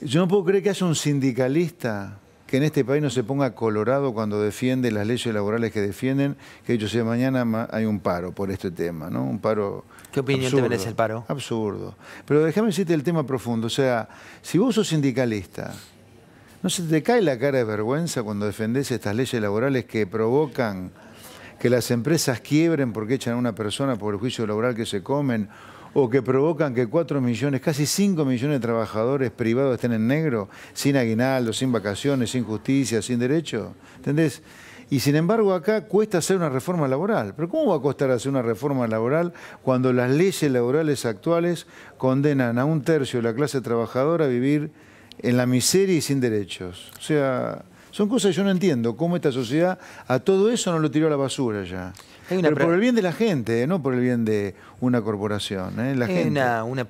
Yo no puedo creer que haya un sindicalista que en este país no se ponga colorado cuando defiende las leyes laborales que defienden, que dicho sea mañana hay un paro por este tema, ¿no? Un paro. ¿Qué opinión te merece el paro? Absurdo. Pero déjame decirte el tema profundo. O sea, si vos sos sindicalista, ¿no se te cae la cara de vergüenza cuando defendés estas leyes laborales que provocan que las empresas quiebren porque echan a una persona por el juicio laboral que se comen o que provocan que 4 millones, casi 5 millones de trabajadores privados estén en negro, sin aguinaldo, sin vacaciones, sin justicia, sin derecho. ¿Entendés? Y sin embargo acá cuesta hacer una reforma laboral. Pero ¿cómo va a costar hacer una reforma laboral cuando las leyes laborales actuales condenan a un tercio de la clase trabajadora a vivir en la miseria y sin derechos? O sea, son cosas que yo no entiendo, cómo esta sociedad a todo eso no lo tiró a la basura ya. Pero por el bien de la gente, no por el bien de una corporación. ¿eh? La gente.